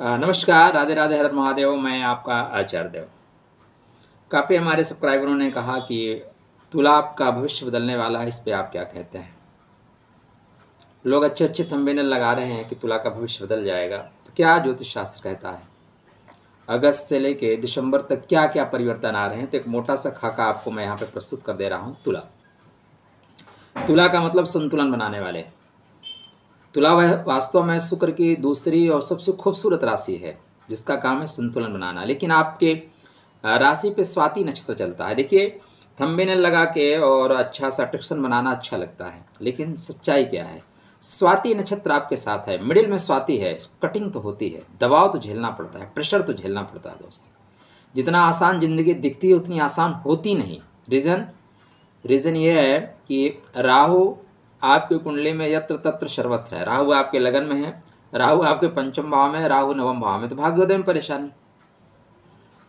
नमस्कार राधे राधे हर महादेव मैं आपका आचार्य देव काफ़ी हमारे सब्सक्राइबरों ने कहा कि तुला आपका भविष्य बदलने वाला है इस पर आप क्या कहते हैं लोग अच्छे अच्छे थम्बेनल लगा रहे हैं कि तुला का भविष्य बदल जाएगा तो क्या ज्योतिष शास्त्र कहता है अगस्त से लेके दिसंबर तक क्या क्या परिवर्तन आ रहे हैं तो एक मोटा सा खाका आपको मैं यहाँ पर प्रस्तुत कर दे रहा हूँ तुला तुला का मतलब संतुलन बनाने वाले तुला वास्तव में शुक्र की दूसरी और सबसे खूबसूरत राशि है जिसका काम है संतुलन बनाना लेकिन आपके राशि पे स्वाति नक्षत्र चलता है देखिए थम्बेन लगा के और अच्छा सा अट्रैक्शन बनाना अच्छा लगता है लेकिन सच्चाई क्या है स्वाति नक्षत्र आपके साथ है मिडिल में स्वाति है कटिंग तो होती है दबाव तो झेलना पड़ता है प्रेशर तो झेलना पड़ता है दोस्त जितना आसान ज़िंदगी दिखती है उतनी आसान होती नहीं रीज़न रीज़न ये है कि राहु आपकी कुंडली में यत्र तत्र सर्वत्र है राहु आपके लगन में है राहु आपके पंचम भाव में राहु नवम भाव में तो भाग्योदय में परेशानी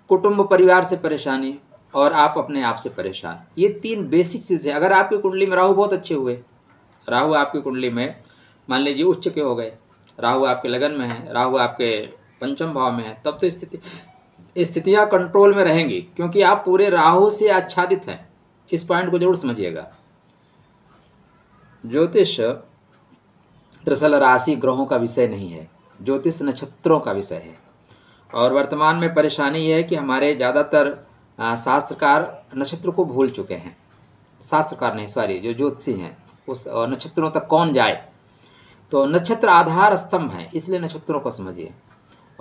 कुटुंब परिवार से परेशानी और आप अपने आप से परेशान ये तीन बेसिक चीज़ें अगर आपकी कुंडली में राहु बहुत अच्छे हुए राहु आपकी कुंडली में मान लीजिए उच्च के हो गए राहु आपके लगन में है राहु आपके पंचम भाव में है तब तो स्थिति स्थितियाँ कंट्रोल में रहेंगी क्योंकि आप पूरे राहु से आच्छादित हैं इस पॉइंट को जरूर समझिएगा ज्योतिष दरअसल राशि ग्रहों का विषय नहीं है ज्योतिष नक्षत्रों का विषय है और वर्तमान में परेशानी यह है कि हमारे ज़्यादातर शास्त्रकार नक्षत्र को भूल चुके हैं शास्त्रकार नहीं सॉरी जो ज्योतिषी हैं उस नक्षत्रों तक कौन जाए तो नक्षत्र आधार स्तंभ हैं इसलिए नक्षत्रों को समझिए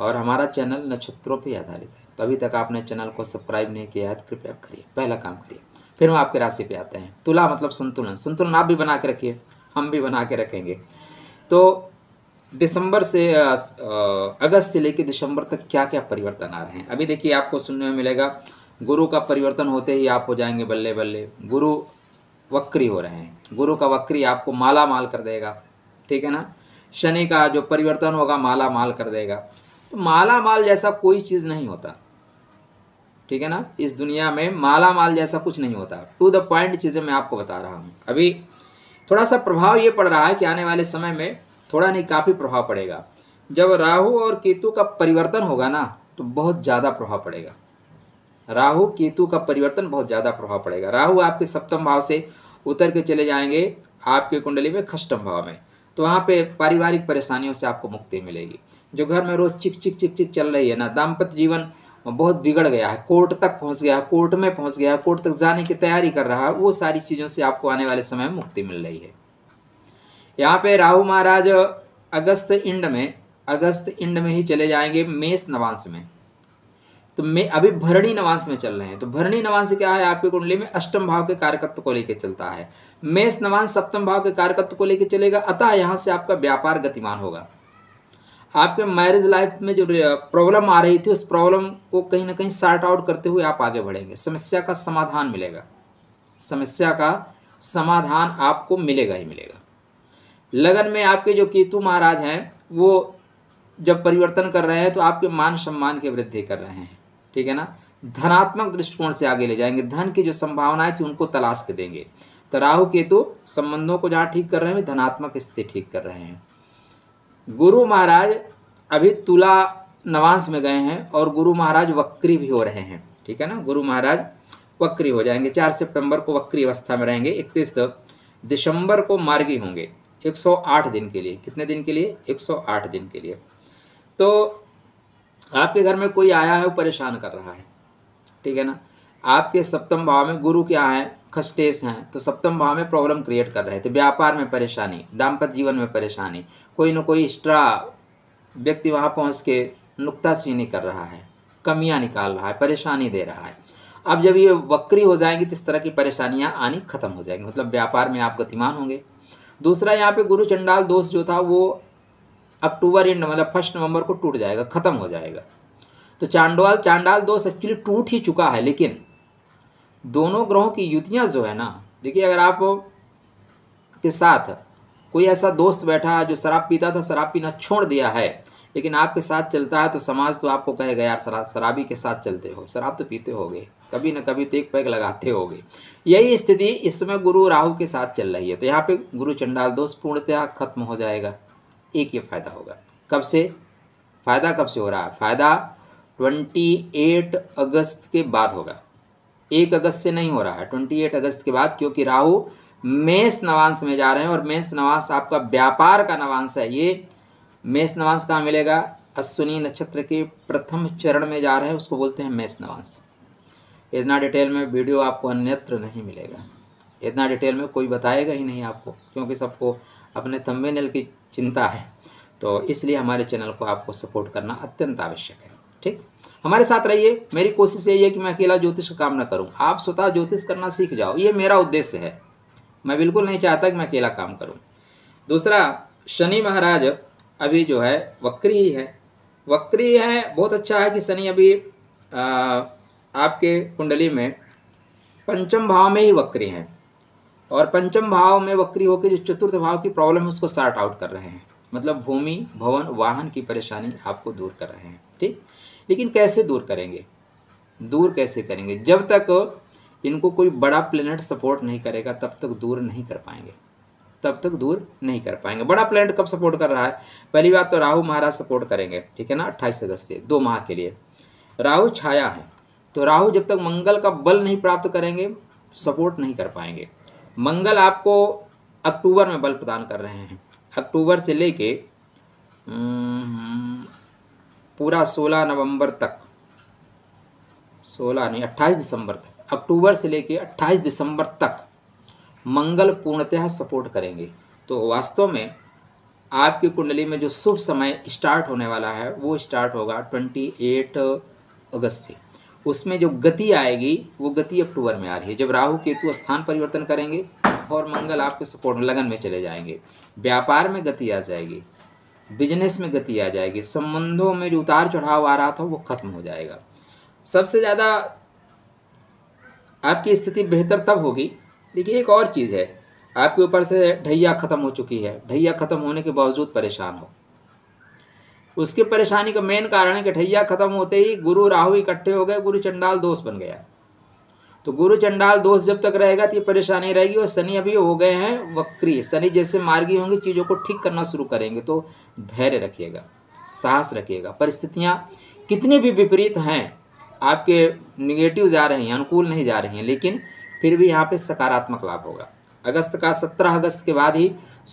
और हमारा चैनल नक्षत्रों पर आधारित है तो अभी तक आपने चैनल को सब्सक्राइब नहीं किया है तो कृपया करिए पहला काम करिए फिर हम आपके राशि पे आते हैं तुला मतलब संतुलन संतुलन आप भी बना के रखिए हम भी बना के रखेंगे तो दिसंबर से अगस्त से लेकर दिसंबर तक क्या क्या परिवर्तन आ रहे हैं अभी देखिए आपको सुनने में मिलेगा गुरु का परिवर्तन होते ही आप हो जाएंगे बल्ले बल्ले गुरु वक्री हो रहे हैं गुरु का वक्री आपको माला माल कर देगा ठीक है ना शनि का जो परिवर्तन होगा माला माल कर देगा तो माला माल जैसा कोई चीज़ नहीं होता ठीक है ना इस दुनिया में माला माल जैसा कुछ नहीं होता टू द पॉइंट चीज़ें मैं आपको बता रहा हूँ अभी थोड़ा सा प्रभाव ये पड़ रहा है कि आने वाले समय में थोड़ा नहीं काफ़ी प्रभाव पड़ेगा जब राहु और केतु का परिवर्तन होगा ना तो बहुत ज़्यादा प्रभाव पड़ेगा राहु केतु का परिवर्तन बहुत ज़्यादा प्रभाव पड़ेगा राहु आपके सप्तम भाव से उतर के चले जाएंगे आपके कुंडली में खष्टम भाव में तो वहाँ पे पारिवारिक परेशानियों से आपको मुक्ति मिलेगी जो घर में रोज़ चिक चिक चिक चिक चल रही है ना दाम्पत्य जीवन बहुत बिगड़ गया है कोर्ट तक पहुंच गया है कोर्ट में पहुंच गया है कोर्ट तक जाने की तैयारी कर रहा है वो सारी चीज़ों से आपको आने वाले समय में मुक्ति मिल रही है यहाँ पे राहु महाराज अगस्त इंड में अगस्त इंड में ही चले जाएंगे मेष नवांश में तो मैं अभी भरणी नवांश में चल रहे हैं तो भरणी नवांश क्या है आपकी कुंडली में अष्टम भाव के कार्यकत्व को लेकर चलता है मेष नवांश सप्तम भाव के कार्यकत्व को लेकर चलेगा अतः यहाँ से आपका व्यापार गतिमान होगा आपके मैरिज लाइफ में जो प्रॉब्लम आ रही थी उस प्रॉब्लम को कहीं ना कहीं सॉर्ट आउट करते हुए आप आगे बढ़ेंगे समस्या का समाधान मिलेगा समस्या का समाधान आपको मिलेगा ही मिलेगा लगन में आपके जो केतु महाराज हैं वो जब परिवर्तन कर रहे हैं तो आपके मान सम्मान की वृद्धि कर रहे हैं ठीक है ना धनात्मक दृष्टिकोण से आगे ले जाएंगे धन की जो संभावनाएं थी उनको तलाश के देंगे तो राहु केतु संबंधों को जहाँ ठीक कर रहे हैं धनात्मक स्थिति ठीक कर रहे हैं गुरु महाराज अभी तुला नवांश में गए हैं और गुरु महाराज वक्री भी हो रहे हैं ठीक है ना गुरु महाराज वक्री हो जाएंगे चार सितंबर को वक्री अवस्था में रहेंगे इकतीस दिसंबर को मार्गी होंगे 108 दिन के लिए कितने दिन के लिए 108 दिन के लिए तो आपके घर में कोई आया है वो परेशान कर रहा है ठीक है ना आपके सप्तम भाव में गुरु क्या है खस्टेस हैं तो सप्तम भाव में प्रॉब्लम क्रिएट कर रहे थे व्यापार में परेशानी दाम्पत्य जीवन में परेशानी कोई ना कोई एक्स्ट्रा व्यक्ति वहाँ पहुँच के नुकताचीनी कर रहा है कमियाँ निकाल रहा है परेशानी दे रहा है अब जब ये वक्री हो जाएंगी तो इस तरह की परेशानियाँ आनी खत्म हो जाएंगी मतलब व्यापार में आप गतिमान होंगे दूसरा यहाँ पे गुरु चंडाल दोष जो था वो अक्टूबर एंड मतलब फर्स्ट नवंबर को टूट जाएगा खत्म हो जाएगा तो चांडवाल चांडाल दोष एक्चुअली टूट ही चुका है लेकिन दोनों ग्रहों की युतियाँ जो है ना देखिए अगर आप के साथ कोई ऐसा दोस्त बैठा है जो शराब पीता था शराब पीना छोड़ दिया है लेकिन आपके साथ चलता है तो समाज तो आपको कहेगा यार शराब शराबी के साथ चलते हो शराब तो पीते होगे कभी ना कभी तो एक पैक लगाते होगे यही स्थिति इस समय गुरु राहु के साथ चल रही है तो यहाँ पे गुरु चंडाल दोष पूर्णतया खत्म हो जाएगा एक ये फायदा होगा कब से फ़ायदा कब से हो रहा है फ़ायदा ट्वेंटी एट अगस्त के बाद होगा एक अगस्त से नहीं हो रहा है ट्वेंटी एट अगस्त के बाद क्योंकि राहु मेष नवांश में जा रहे हैं और मेष नवांश आपका व्यापार का नवांश है ये मेष नवांश कहाँ मिलेगा अश्विनी नक्षत्र के प्रथम चरण में जा रहे हैं उसको बोलते हैं मेष नवांश इतना डिटेल में वीडियो आपको अन्यत्र नहीं मिलेगा इतना डिटेल में कोई बताएगा ही नहीं आपको क्योंकि सबको अपने नल की चिंता है तो इसलिए हमारे चैनल को आपको सपोर्ट करना अत्यंत आवश्यक है ठीक हमारे साथ रहिए मेरी कोशिश यही है कि मैं अकेला ज्योतिष का काम ना करूँ आप स्वतः ज्योतिष करना सीख जाओ ये मेरा उद्देश्य है मैं बिल्कुल नहीं चाहता कि मैं अकेला काम करूँ दूसरा शनि महाराज अभी जो है वक्री ही है वक्री है बहुत अच्छा है कि शनि अभी आ, आपके कुंडली में पंचम भाव में ही वक्री हैं और पंचम भाव में वक्री होकर जो चतुर्थ भाव की प्रॉब्लम है उसको सार्ट आउट कर रहे हैं मतलब भूमि भवन वाहन की परेशानी आपको दूर कर रहे हैं ठीक लेकिन कैसे दूर करेंगे दूर कैसे करेंगे जब तक इनको कोई बड़ा प्लेनेट सपोर्ट नहीं करेगा तब तक दूर नहीं कर पाएंगे तब तक दूर नहीं कर पाएंगे बड़ा प्लेनेट कब सपोर्ट कर रहा है पहली बात तो राहु महाराज सपोर्ट करेंगे ठीक है ना अट्ठाईस अगस्त से दो माह के लिए राहु छाया है तो राहु जब तक मंगल का बल नहीं प्राप्त करेंगे सपोर्ट नहीं कर पाएंगे मंगल आपको अक्टूबर में बल प्रदान कर रहे हैं अक्टूबर से लेके हम्म, पूरा 16 नवंबर तक 16 नहीं 28 दिसंबर तक अक्टूबर से लेकर 28 दिसंबर तक मंगल पूर्णतः सपोर्ट करेंगे तो वास्तव में आपकी कुंडली में जो शुभ समय स्टार्ट होने वाला है वो स्टार्ट होगा ट्वेंटी एट अगस्त से उसमें जो गति आएगी वो गति अक्टूबर में आ रही है जब राहु केतु स्थान परिवर्तन करेंगे और मंगल आपके सपोर्ट लगन में चले जाएंगे व्यापार में गति आ जाएगी बिजनेस में गति आ जाएगी संबंधों में जो उतार चढ़ाव आ रहा था वो खत्म हो जाएगा सबसे ज़्यादा आपकी स्थिति बेहतर तब होगी देखिए एक और चीज़ है आपके ऊपर से ढैया ख़त्म हो चुकी है ढैया ख़त्म होने के बावजूद परेशान हो उसकी परेशानी का मेन कारण है कि ढैया ख़त्म होते ही गुरु राहु इकट्ठे हो गए गुरु चंडाल दोस्त बन गया तो गुरु चंडाल दोष जब तक रहेगा तो ये परेशानी रहेगी और शनि अभी हो गए हैं वक्री शनि जैसे मार्गी होंगे चीज़ों को ठीक करना शुरू करेंगे तो धैर्य रखिएगा साहस रखिएगा परिस्थितियाँ कितनी भी विपरीत हैं आपके निगेटिव जा रहे हैं अनुकूल नहीं जा रही हैं लेकिन फिर भी यहाँ पे सकारात्मक लाभ होगा अगस्त का सत्रह अगस्त के बाद ही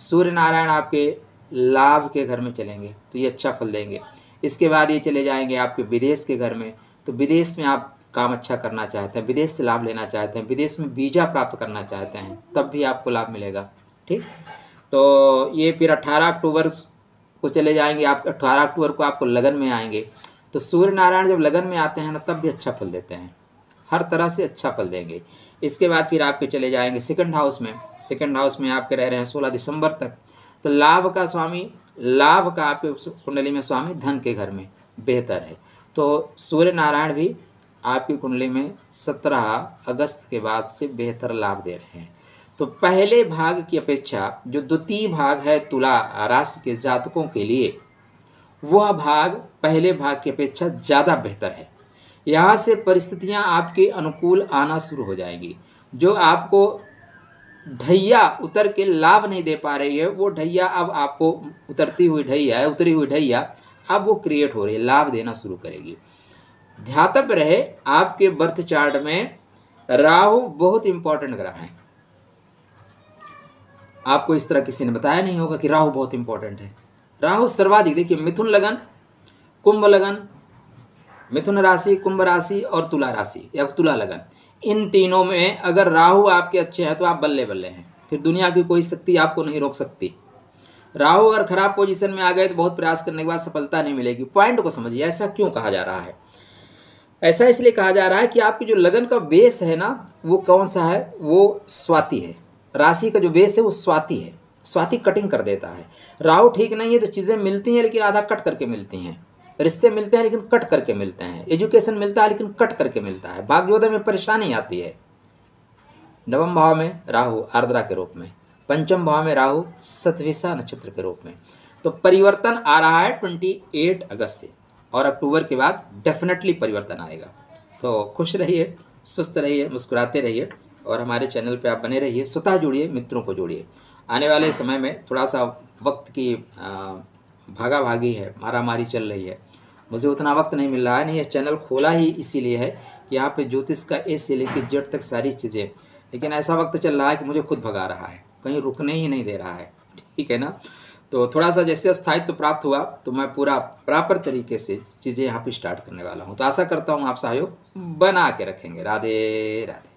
सूर्य नारायण आपके लाभ के घर में चलेंगे तो ये अच्छा फल देंगे इसके बाद ये चले जाएंगे आपके विदेश के घर में तो विदेश में आप काम अच्छा करना चाहते हैं विदेश से लाभ लेना चाहते हैं विदेश में वीज़ा प्राप्त करना चाहते हैं तब भी आपको लाभ मिलेगा ठीक तो ये फिर अट्ठारह अक्टूबर को चले जाएंगे आप अट्ठारह अक्टूबर को आपको लगन में आएंगे तो सूर्य नारायण जब लगन में आते हैं ना तब भी अच्छा फल देते हैं हर तरह से अच्छा फल देंगे इसके बाद फिर आपके चले जाएंगे सेकंड हाउस में सेकंड हाउस में आपके रह रहे हैं सोलह दिसंबर तक तो लाभ का स्वामी लाभ का आपके कुंडली में स्वामी धन के घर में बेहतर है तो सूर्य नारायण भी आपकी कुंडली में सत्रह अगस्त के बाद से बेहतर लाभ दे रहे हैं तो पहले भाग की अपेक्षा जो द्वितीय भाग है तुला राशि के जातकों के लिए वह भाग पहले भाग की अपेक्षा ज़्यादा बेहतर है यहाँ से परिस्थितियाँ आपके अनुकूल आना शुरू हो जाएंगी जो आपको ढैया उतर के लाभ नहीं दे पा रही है वो ढैया अब आपको उतरती हुई ढैया है उतरी हुई ढैया अब वो क्रिएट हो रही है लाभ देना शुरू करेगी ध्यातव्य रहे आपके बर्थ चार्ट में राहु बहुत इंपॉर्टेंट ग्रह है आपको इस तरह किसी ने बताया नहीं होगा कि राहु बहुत इंपॉर्टेंट है राहु सर्वाधिक देखिए मिथुन लगन कुंभ लगन मिथुन राशि कुंभ राशि और तुला राशि या तुला लगन इन तीनों में अगर राहु आपके अच्छे हैं तो आप बल्ले बल्ले हैं फिर दुनिया की कोई शक्ति आपको नहीं रोक सकती राहु अगर खराब पोजीशन में आ गए तो बहुत प्रयास करने के बाद सफलता नहीं मिलेगी पॉइंट को समझिए ऐसा क्यों कहा जा रहा है ऐसा इसलिए कहा जा रहा है कि आपकी जो लगन का बेस है ना वो कौन सा है वो स्वाति है राशि का जो बेस है वो स्वाति है स्वाति कटिंग कर देता है राहु ठीक नहीं है तो चीज़ें मिलती हैं लेकिन आधा कट करके मिलती हैं रिश्ते मिलते हैं लेकिन कट करके मिलते हैं एजुकेशन मिलता है लेकिन कट करके मिलता है भाग्योदय में परेशानी आती है नवम भाव में राहु आर्द्रा के रूप में पंचम भाव में राहु सतविशा नक्षत्र के रूप में तो परिवर्तन आ रहा है ट्वेंटी एट अगस्त से और अक्टूबर के बाद डेफिनेटली परिवर्तन आएगा तो खुश रहिए सुस्त रहिए मुस्कुराते रहिए और हमारे चैनल पे आप बने रहिए स्वतः जुड़िए मित्रों को जोड़िए आने वाले समय में थोड़ा सा वक्त की भागा भागी है मारा मारी चल रही है मुझे उतना वक्त नहीं मिल रहा है नहीं ये चैनल खोला ही इसीलिए है कि यहाँ पे ज्योतिष का ए से लेकर जेड तक सारी चीज़ें लेकिन ऐसा वक्त चल रहा है कि मुझे खुद भगा रहा है कहीं रुकने ही नहीं दे रहा है ठीक है ना तो थोड़ा सा जैसे स्थायित्व तो प्राप्त हुआ तो मैं पूरा प्रॉपर तरीके से चीज़ें यहाँ पे स्टार्ट करने वाला हूँ तो आशा करता हूँ आप सहयोग हम्म। बना के रखेंगे राधे राधे